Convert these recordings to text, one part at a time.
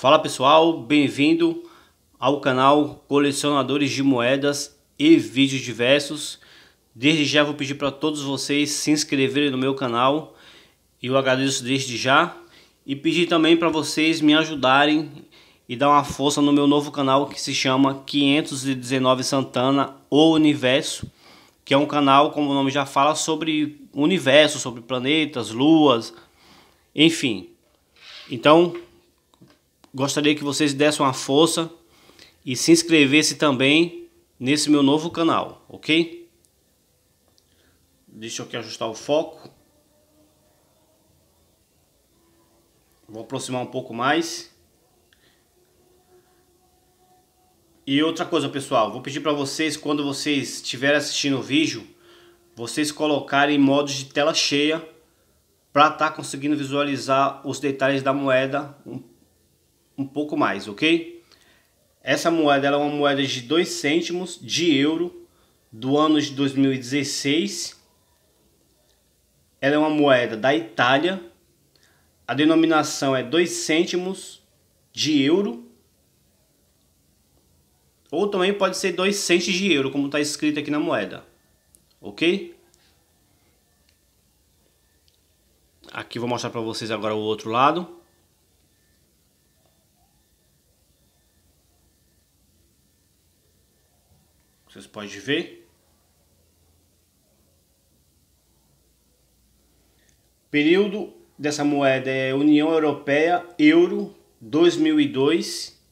Fala pessoal, bem-vindo ao canal Colecionadores de Moedas e Vídeos Diversos. Desde já vou pedir para todos vocês se inscreverem no meu canal. e Eu agradeço desde já e pedir também para vocês me ajudarem e dar uma força no meu novo canal que se chama 519 Santana ou Universo, que é um canal, como o nome já fala, sobre universo, sobre planetas, luas, enfim. Então, Gostaria que vocês dessem uma força e se inscrevesse também nesse meu novo canal, ok? Deixa eu aqui ajustar o foco. Vou aproximar um pouco mais. E outra coisa, pessoal, vou pedir para vocês, quando vocês estiverem assistindo o vídeo, vocês colocarem modos de tela cheia para estar tá conseguindo visualizar os detalhes da moeda um um pouco mais, ok? Essa moeda é uma moeda de 2 cêntimos de euro do ano de 2016. Ela é uma moeda da Itália. A denominação é 2 cêntimos de euro. Ou também pode ser 2 centes de euro, como está escrito aqui na moeda. Ok? Aqui vou mostrar para vocês agora o outro lado. Vocês podem ver. Período dessa moeda é União Europeia, Euro, 2002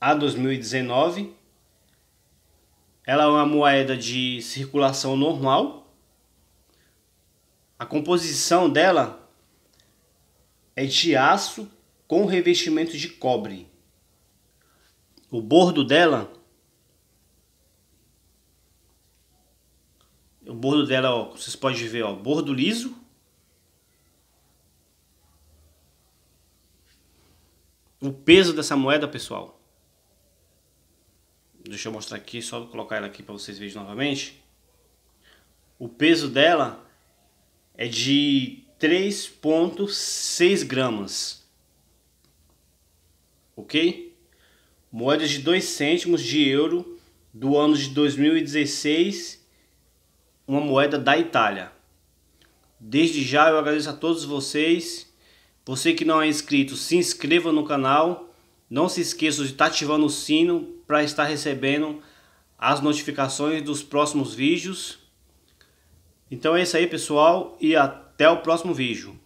a 2019. Ela é uma moeda de circulação normal. A composição dela é de aço com revestimento de cobre. O bordo dela bordo dela, ó, vocês podem ver, ó, bordo liso. O peso dessa moeda, pessoal. Deixa eu mostrar aqui, só colocar ela aqui para vocês verem novamente. O peso dela é de 3.6 gramas. Ok? Moedas de 2 cêntimos de euro do ano de 2016 uma moeda da Itália. Desde já eu agradeço a todos vocês. Você que não é inscrito, se inscreva no canal. Não se esqueça de estar tá ativando o sino para estar recebendo as notificações dos próximos vídeos. Então é isso aí pessoal e até o próximo vídeo.